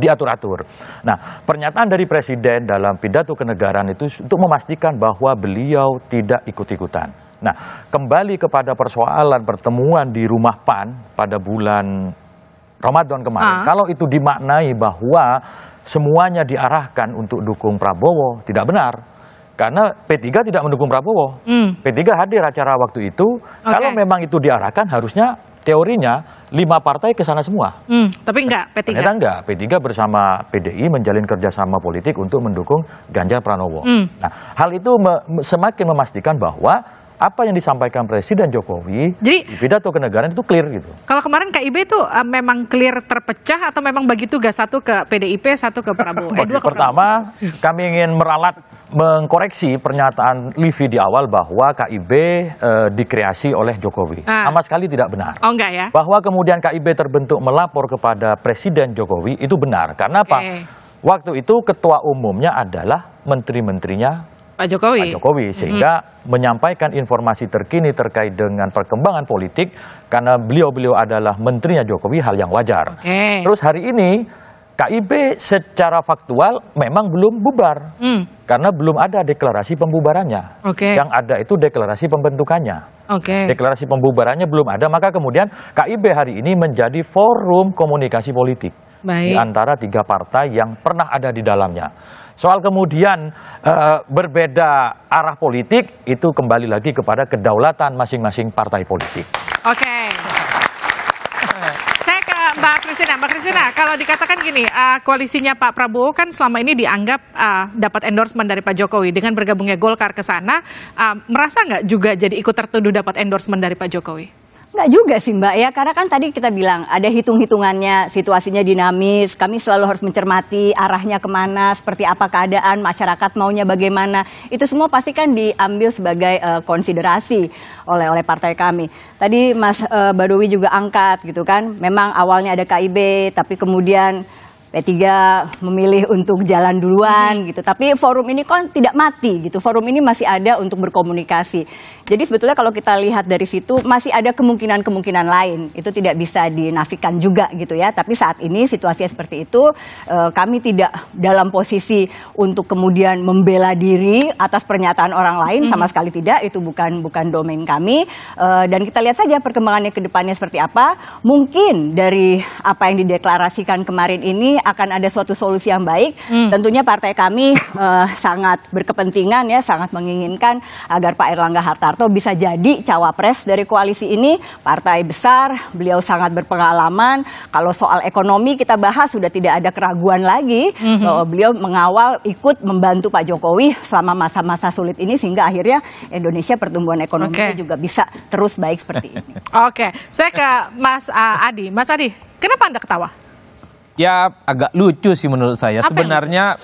diatur-atur. Nah, pernyataan dari presiden dalam pidato kenegaraan itu untuk memastikan bahwa beliau tidak ikut-ikutan. Nah, kembali kepada persoalan pertemuan di rumah PAN pada bulan Ramadan kemarin, ah. kalau itu dimaknai bahwa semuanya diarahkan untuk dukung Prabowo, tidak benar karena P3 tidak mendukung Prabowo. Hmm. P3 hadir acara waktu itu. Okay. Kalau memang itu diarahkan harusnya teorinya lima partai ke sana semua. Hmm. tapi enggak P3. Ternyata enggak. P3 bersama PDI menjalin kerjasama politik untuk mendukung Ganjar Pranowo. Hmm. Nah, hal itu me semakin memastikan bahwa apa yang disampaikan Presiden Jokowi Jadi, di pidato kenegaraan itu clear gitu. Kalau kemarin KIB itu uh, memang clear terpecah atau memang bagi tugas satu ke PDIP, satu ke Prabowo? (laughs) eh, dua ke Pertama, Prabowo. kami ingin meralat mengkoreksi pernyataan Livi di awal bahwa KIB uh, eh, dikreasi oleh Jokowi. Ah. Sama sekali tidak benar. Oh enggak ya? Bahwa kemudian KIB terbentuk melapor kepada Presiden Jokowi itu benar. Karena okay. apa? Waktu itu ketua umumnya adalah menteri-menterinya Pak Jokowi. Pak Jokowi sehingga hmm. menyampaikan informasi terkini terkait dengan perkembangan politik karena beliau-beliau adalah menterinya Jokowi hal yang wajar. Okay. Terus hari ini KIB secara faktual memang belum bubar hmm. karena belum ada deklarasi pembubarannya. Okay. Yang ada itu deklarasi pembentukannya. Okay. Deklarasi pembubarannya belum ada, maka kemudian KIB hari ini menjadi forum komunikasi politik Baik. di antara tiga partai yang pernah ada di dalamnya. Soal kemudian e, berbeda arah politik itu kembali lagi kepada kedaulatan masing-masing partai politik. Oke. Okay. Saya ke Mbak Kristina. Mbak Kristina, kalau dikatakan gini, uh, koalisinya Pak Prabowo kan selama ini dianggap uh, dapat endorsement dari Pak Jokowi dengan bergabungnya Golkar ke sana, uh, merasa nggak juga jadi ikut tertuduh dapat endorsement dari Pak Jokowi? enggak juga sih Mbak ya, karena kan tadi kita bilang ada hitung-hitungannya, situasinya dinamis, kami selalu harus mencermati arahnya kemana, seperti apa keadaan, masyarakat maunya bagaimana. Itu semua pasti kan diambil sebagai uh, konsiderasi oleh oleh partai kami. Tadi Mas uh, Badowi juga angkat gitu kan, memang awalnya ada KIB, tapi kemudian P3 memilih untuk jalan duluan hmm. gitu. Tapi forum ini kan tidak mati gitu. Forum ini masih ada untuk berkomunikasi. Jadi sebetulnya kalau kita lihat dari situ masih ada kemungkinan-kemungkinan lain. Itu tidak bisa dinafikan juga gitu ya. Tapi saat ini situasinya seperti itu e, kami tidak dalam posisi untuk kemudian membela diri atas pernyataan orang lain hmm. sama sekali tidak. Itu bukan bukan domain kami E, dan kita lihat saja perkembangannya ke depannya seperti apa. Mungkin dari apa yang dideklarasikan kemarin ini akan ada suatu solusi yang baik. Hmm. Tentunya partai kami uh, (laughs) sangat berkepentingan ya, sangat menginginkan agar Pak Erlangga Hartarto bisa jadi cawapres dari koalisi ini. Partai besar, beliau sangat berpengalaman. Kalau soal ekonomi kita bahas sudah tidak ada keraguan lagi hmm. bahwa beliau mengawal ikut membantu Pak Jokowi selama masa-masa sulit ini sehingga akhirnya Indonesia pertumbuhan ekonomi okay. juga bisa terus baik seperti ini. (laughs) Oke, okay. saya ke Mas uh, Adi. Mas Adi, kenapa Anda ketawa? Ya agak lucu sih menurut saya. Apa Sebenarnya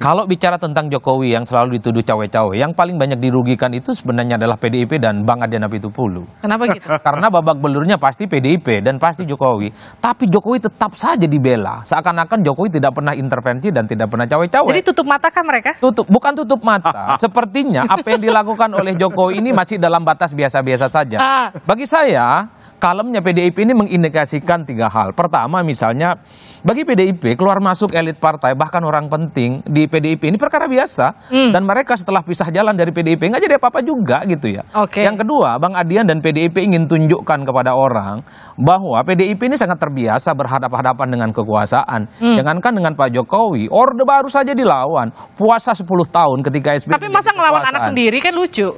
kalau bicara tentang Jokowi yang selalu dituduh cawe-cawe, yang paling banyak dirugikan itu sebenarnya adalah PDIP dan Bang Adian Apitupulu. Kenapa gitu? (laughs) Karena babak belurnya pasti PDIP dan pasti Jokowi. Tapi Jokowi tetap saja dibela. Seakan-akan Jokowi tidak pernah intervensi dan tidak pernah cawe-cawe. Jadi tutup mata kan mereka? Tutup, bukan tutup mata. (laughs) Sepertinya apa yang dilakukan oleh Jokowi ini masih dalam batas biasa-biasa saja. Ah. Bagi saya, kalemnya PDIP ini mengindikasikan tiga hal. Pertama misalnya bagi PDIP keluar masuk elit partai bahkan orang penting di PDIP ini perkara biasa hmm. dan mereka setelah pisah jalan dari PDIP nggak jadi apa-apa juga gitu ya. Okay. Yang kedua Bang Adian dan PDIP ingin tunjukkan kepada orang bahwa PDIP ini sangat terbiasa berhadapan-hadapan dengan kekuasaan. Hmm. Jangankan dengan Pak Jokowi, orde baru saja dilawan, puasa 10 tahun ketika SBY. Tapi masa ngelawan anak sendiri kan lucu.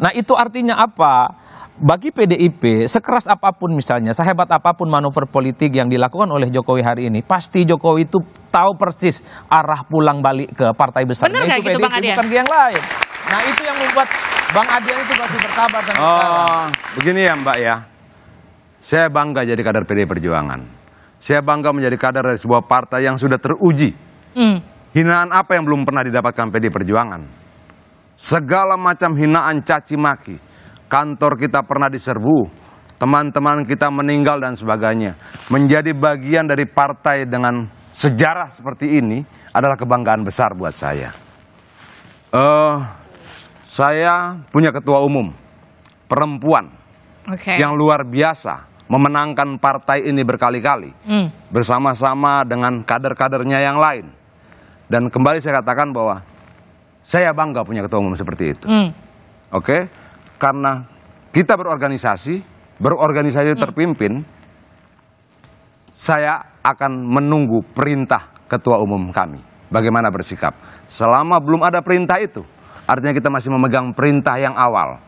Nah itu artinya apa? bagi PDIP sekeras apapun misalnya, sehebat apapun manuver politik yang dilakukan oleh Jokowi hari ini, pasti Jokowi itu tahu persis arah pulang balik ke partai besar Bener nah, itu gitu, PDIP Bang bukan yang lain. Nah itu yang membuat Bang Adian itu masih bertabat. dan oh, Begini ya Mbak ya, saya bangga jadi kader PDI Perjuangan. Saya bangga menjadi kader dari sebuah partai yang sudah teruji. Hmm. Hinaan apa yang belum pernah didapatkan PDI Perjuangan? Segala macam hinaan caci maki kantor kita pernah diserbu, teman-teman kita meninggal dan sebagainya. Menjadi bagian dari partai dengan sejarah seperti ini adalah kebanggaan besar buat saya. Uh, saya punya ketua umum perempuan okay. yang luar biasa memenangkan partai ini berkali-kali mm. bersama-sama dengan kader-kadernya yang lain. Dan kembali saya katakan bahwa saya bangga punya ketua umum seperti itu. Mm. Oke. Okay? Karena kita berorganisasi, berorganisasi hmm. terpimpin, saya akan menunggu perintah ketua umum kami. Bagaimana bersikap? Selama belum ada perintah itu, artinya kita masih memegang perintah yang awal.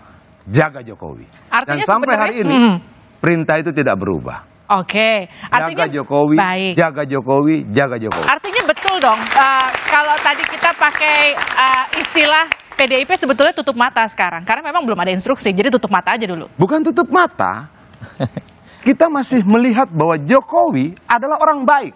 Jaga Jokowi. Artinya Dan sampai hari ini, hmm. perintah itu tidak berubah. Oke, artinya jaga Jokowi, baik. jaga Jokowi, jaga Jokowi. Artinya betul dong. Uh, kalau tadi kita pakai uh, istilah PDIP sebetulnya tutup mata sekarang karena memang belum ada instruksi. Jadi tutup mata aja dulu. Bukan tutup mata. Kita masih melihat bahwa Jokowi adalah orang baik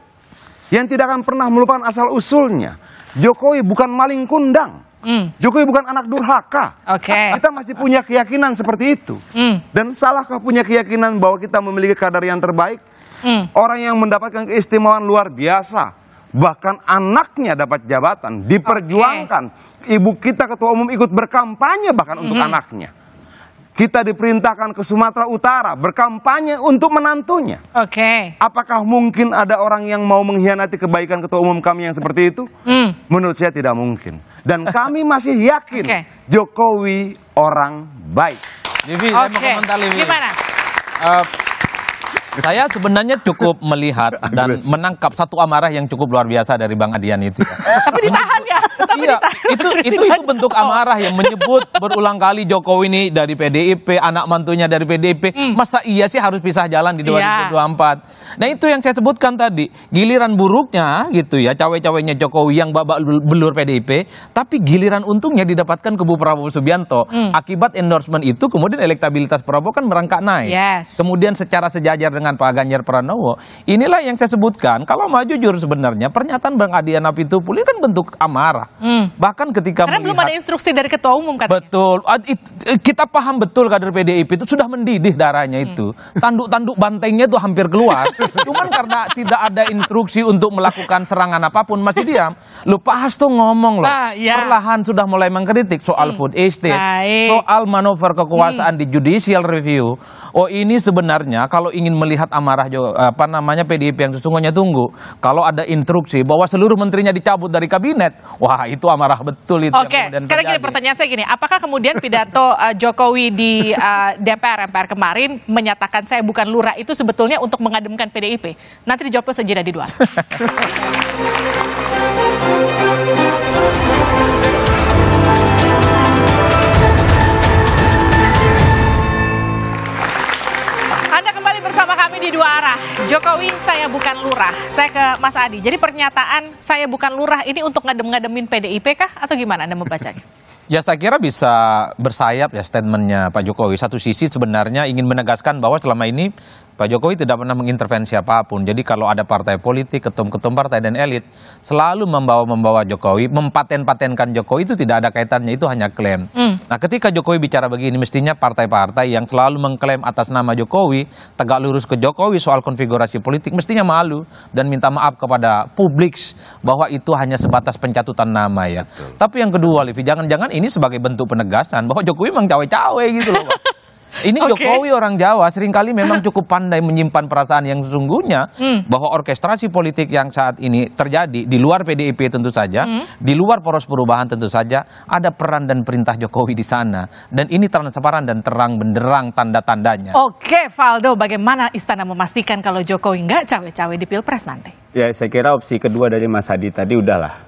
yang tidak akan pernah melupakan asal usulnya. Jokowi bukan maling kundang. Mm. Jokowi bukan anak durhaka. Oke. Okay. Ah, kita masih punya keyakinan seperti itu. Mm. Dan salahkah punya keyakinan bahwa kita memiliki kadar yang terbaik? Mm. Orang yang mendapatkan keistimewaan luar biasa bahkan anaknya dapat jabatan, diperjuangkan. Okay. Ibu kita ketua umum ikut berkampanye bahkan mm -hmm. untuk mm-hmm. anaknya. Kita diperintahkan ke Sumatera Utara berkampanye untuk menantunya. Oke. Okay. Apakah mungkin ada orang yang mau mengkhianati kebaikan ketua umum kami yang seperti itu? Mm. Menurut saya tidak mungkin. Dan (laughs) kami masih yakin okay. Jokowi orang baik. Livi, okay. saya mau komentar Livi. Gimana? Uh, saya sebenarnya cukup melihat (laughs) dan menangkap satu amarah yang cukup luar biasa dari Bang Adian itu. Ya. Tapi ditahan iya, itu itu itu bentuk oh. amarah yang menyebut berulang kali Jokowi ini dari PDIP, anak mantunya dari PDIP. Hmm. Masa iya sih harus pisah jalan di 2024? Iya. Yeah. Nah, itu yang saya sebutkan tadi. Giliran buruknya gitu ya, cawe-cawenya Jokowi yang babak belur PDIP, tapi giliran untungnya didapatkan kubu Prabowo Subianto. Hmm. Akibat endorsement itu kemudian elektabilitas Prabowo kan merangkak naik. Yes. Kemudian secara sejajar dengan Pak Ganjar Pranowo, inilah yang saya sebutkan kalau maju jujur sebenarnya pernyataan Bang Adian Apitupuli ini kan bentuk amarah Hmm. Bahkan ketika Karena melihat, belum ada instruksi dari ketua umum katanya. Betul. Eh, kita paham betul kader PDIP itu sudah mendidih darahnya itu. Hmm. Tanduk-tanduk hmm. bantengnya itu hampir keluar. (laughs) Cuman karena tidak ada instruksi untuk melakukan serangan apapun masih diam. lupa Pak Hasto ngomong loh. Ah, ya. Perlahan sudah mulai mengkritik soal hmm. food estate, Baik. soal manuver kekuasaan hmm. di judicial review. Oh, ini sebenarnya kalau ingin melihat amarah apa namanya PDIP yang sesungguhnya tunggu, kalau ada instruksi bahwa seluruh menterinya dicabut dari kabinet, wah Wah itu amarah betul itu. Oke, okay. sekarang gini pertanyaan saya gini, apakah kemudian pidato uh, (laughs) Jokowi di uh, eh, DPR MPR kemarin menyatakan saya bukan lurah itu sebetulnya untuk mengademkan PDIP? Nanti dijawab saja di dua. Saya ke Mas Adi. Jadi pernyataan saya bukan lurah ini untuk ngadem-ngademin PDIP kah atau gimana Anda membacanya? (laughs) Ya saya kira bisa bersayap ya statementnya Pak Jokowi. Satu sisi sebenarnya ingin menegaskan bahwa selama ini Pak Jokowi tidak pernah mengintervensi apapun. Jadi kalau ada partai politik, ketum-ketum partai dan elit selalu membawa-membawa Jokowi, mempaten-patenkan Jokowi itu tidak ada kaitannya, itu hanya klaim. Mm. Nah, ketika Jokowi bicara begini mestinya partai-partai yang selalu mengklaim atas nama Jokowi, tegak lurus ke Jokowi soal konfigurasi politik mestinya malu dan minta maaf kepada publik bahwa itu hanya sebatas pencatutan nama ya. Betul. Tapi yang kedua, Livi, jangan-jangan ini sebagai bentuk penegasan bahwa Jokowi memang cawe-cawe gitu loh. (laughs) Ini okay. Jokowi orang Jawa seringkali memang cukup pandai menyimpan perasaan yang sesungguhnya hmm. bahwa orkestrasi politik yang saat ini terjadi di luar PDIP tentu saja, hmm. di luar poros perubahan tentu saja ada peran dan perintah Jokowi di sana dan ini transparan dan terang benderang tanda-tandanya. Oke, okay, Valdo, bagaimana istana memastikan kalau Jokowi nggak cawe-cawe di Pilpres nanti? Ya, saya kira opsi kedua dari Mas Hadi tadi udahlah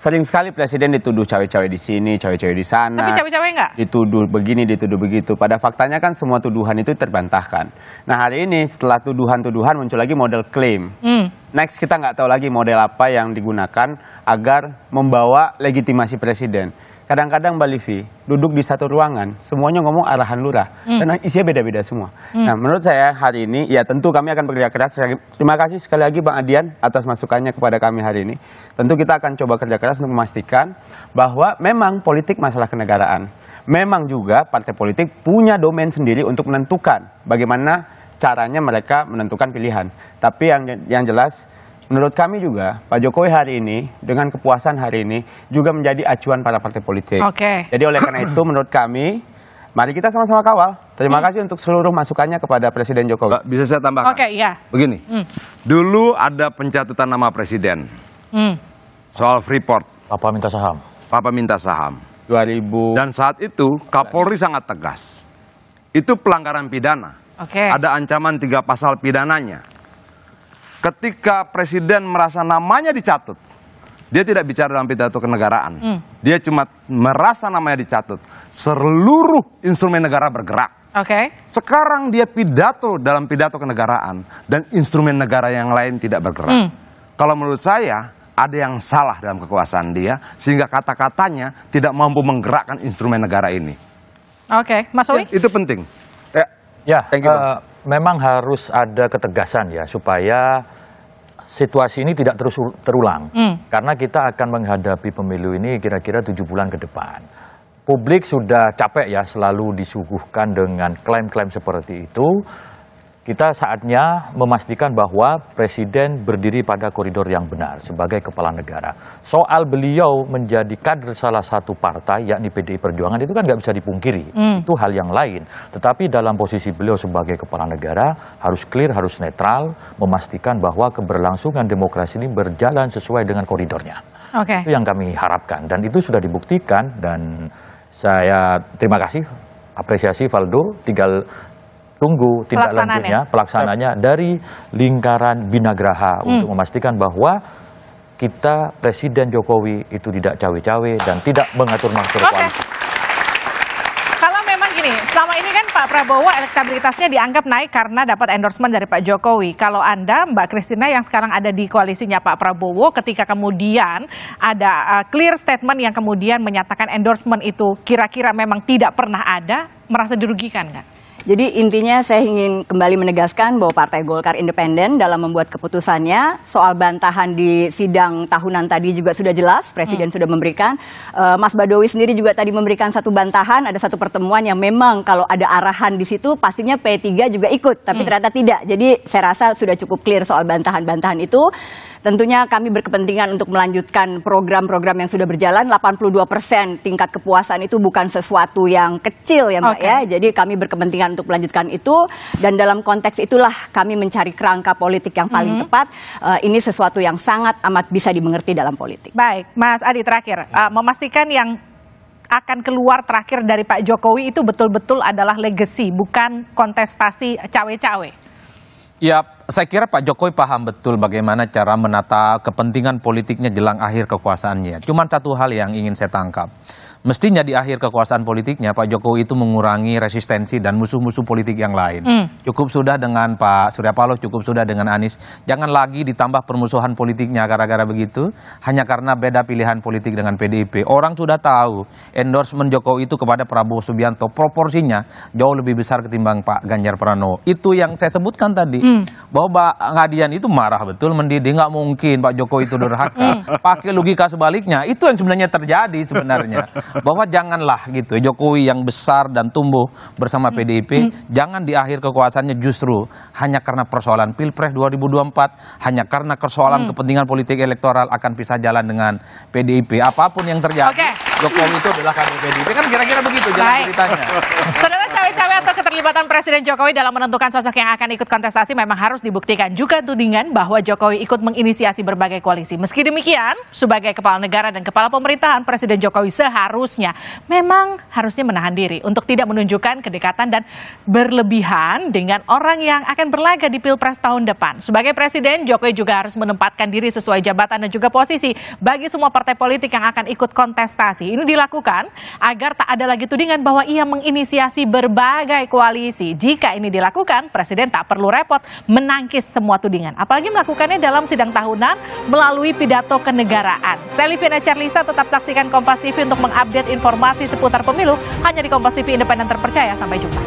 sering sekali presiden dituduh cawe-cawe di sini, cawe-cawe di sana. Tapi cawe-cawe enggak? Dituduh begini, dituduh begitu. Pada faktanya kan semua tuduhan itu terbantahkan. Nah hari ini setelah tuduhan-tuduhan muncul lagi model klaim. Hmm. Next kita nggak tahu lagi model apa yang digunakan agar membawa legitimasi presiden kadang-kadang Mbak Livi duduk di satu ruangan, semuanya ngomong arahan lurah hmm. dan isinya beda-beda semua. Hmm. Nah, menurut saya hari ini ya tentu kami akan bekerja keras. Terima kasih sekali lagi Bang Adian atas masukannya kepada kami hari ini. Tentu kita akan coba kerja keras untuk memastikan bahwa memang politik masalah kenegaraan. Memang juga partai politik punya domain sendiri untuk menentukan bagaimana caranya mereka menentukan pilihan. Tapi yang yang jelas Menurut kami juga Pak Jokowi hari ini dengan kepuasan hari ini juga menjadi acuan para partai politik. Oke. Okay. Jadi oleh karena itu menurut kami mari kita sama-sama kawal. Terima hmm. kasih untuk seluruh masukannya kepada Presiden Jokowi. Bisa saya tambahkan? Oke, okay, iya. Begini. Hmm. Dulu ada pencatatan nama presiden. Hmm. Soal Freeport. Papa minta saham. Papa minta saham. 2000. Dan saat itu Kapolri sangat tegas. Itu pelanggaran pidana. Oke. Okay. Ada ancaman tiga pasal pidananya ketika presiden merasa namanya dicatut, dia tidak bicara dalam pidato kenegaraan. Hmm. Dia cuma merasa namanya dicatut. Seluruh instrumen negara bergerak. Oke. Okay. Sekarang dia pidato dalam pidato kenegaraan dan instrumen negara yang lain tidak bergerak. Hmm. Kalau menurut saya ada yang salah dalam kekuasaan dia sehingga kata-katanya tidak mampu menggerakkan instrumen negara ini. Oke, okay. Mas Owi? Ya, itu penting. Ya, yeah. thank you. Uh, memang harus ada ketegasan ya supaya situasi ini tidak terus terulang. Mm. Karena kita akan menghadapi pemilu ini kira-kira tujuh bulan ke depan. Publik sudah capek ya selalu disuguhkan dengan klaim-klaim seperti itu kita saatnya memastikan bahwa presiden berdiri pada koridor yang benar sebagai kepala negara. Soal beliau menjadi kader salah satu partai, yakni PDI Perjuangan, itu kan nggak bisa dipungkiri. Mm. Itu hal yang lain. Tetapi dalam posisi beliau sebagai kepala negara, harus clear, harus netral, memastikan bahwa keberlangsungan demokrasi ini berjalan sesuai dengan koridornya. Okay. Itu yang kami harapkan. Dan itu sudah dibuktikan dan saya terima kasih apresiasi Valdo tinggal tunggu tindak lanjutnya pelaksananya dari lingkaran Binagraha hmm. untuk memastikan bahwa kita Presiden Jokowi itu tidak cawe-cawe dan tidak mengatur master okay. koalisi. Kalau memang gini, selama ini kan Pak Prabowo elektabilitasnya dianggap naik karena dapat endorsement dari Pak Jokowi. Kalau Anda, Mbak Kristina yang sekarang ada di koalisinya Pak Prabowo, ketika kemudian ada uh, clear statement yang kemudian menyatakan endorsement itu kira-kira memang tidak pernah ada, merasa dirugikan nggak? Jadi intinya saya ingin kembali menegaskan bahwa Partai Golkar independen dalam membuat keputusannya soal bantahan di sidang tahunan tadi juga sudah jelas Presiden hmm. sudah memberikan uh, Mas Badowi sendiri juga tadi memberikan satu bantahan ada satu pertemuan yang memang kalau ada arahan di situ pastinya P3 juga ikut tapi hmm. ternyata tidak jadi saya rasa sudah cukup clear soal bantahan-bantahan itu Tentunya kami berkepentingan untuk melanjutkan program-program yang sudah berjalan. 82 persen tingkat kepuasan itu bukan sesuatu yang kecil ya Mbak okay. ya. Jadi kami berkepentingan untuk melanjutkan itu. Dan dalam konteks itulah kami mencari kerangka politik yang paling mm -hmm. tepat. Uh, ini sesuatu yang sangat amat bisa dimengerti dalam politik. Baik, Mas Adi terakhir. Uh, memastikan yang akan keluar terakhir dari Pak Jokowi itu betul-betul adalah legacy, bukan kontestasi cawe-cawe. Ya, saya kira Pak Jokowi paham betul bagaimana cara menata kepentingan politiknya jelang akhir kekuasaannya. Cuman satu hal yang ingin saya tangkap mestinya di akhir kekuasaan politiknya Pak Jokowi itu mengurangi resistensi dan musuh-musuh politik yang lain. Mm. Cukup sudah dengan Pak Surya Paloh, cukup sudah dengan Anies. Jangan lagi ditambah permusuhan politiknya gara-gara begitu, hanya karena beda pilihan politik dengan PDIP. Orang sudah tahu endorsement Jokowi itu kepada Prabowo Subianto proporsinya jauh lebih besar ketimbang Pak Ganjar Pranowo. Itu yang saya sebutkan tadi, mm. bahwa Pak Ngadian itu marah betul mendidih, nggak mungkin Pak Jokowi itu durhaka. Mm. Pakai logika sebaliknya, itu yang sebenarnya terjadi sebenarnya. (laughs) bahwa janganlah gitu Jokowi yang besar dan tumbuh bersama PDIP hmm. hmm. jangan di akhir kekuasaannya justru hanya karena persoalan Pilpres 2024 hanya karena persoalan hmm. kepentingan politik elektoral akan pisah jalan dengan PDIP apapun yang terjadi okay. Jokowi itu adalah kader PDIP kan kira-kira begitu jalan ceritanya. Saudara cawe-cawe atau keterlibatan Presiden Jokowi dalam menentukan sosok yang akan ikut kontestasi memang harus dibuktikan juga tudingan bahwa Jokowi ikut menginisiasi berbagai koalisi. Meski demikian, sebagai kepala negara dan kepala pemerintahan Presiden Jokowi seharusnya memang harusnya menahan diri untuk tidak menunjukkan kedekatan dan berlebihan dengan orang yang akan berlaga di Pilpres tahun depan. Sebagai Presiden, Jokowi juga harus menempatkan diri sesuai jabatan dan juga posisi bagi semua partai politik yang akan ikut kontestasi ini dilakukan agar tak ada lagi tudingan bahwa ia menginisiasi berbagai koalisi. Jika ini dilakukan, Presiden tak perlu repot menangkis semua tudingan. Apalagi melakukannya dalam sidang tahunan melalui pidato kenegaraan. Saya Livina Charlisa tetap saksikan Kompas TV untuk mengupdate informasi seputar pemilu hanya di Kompas TV Independen Terpercaya. Sampai jumpa.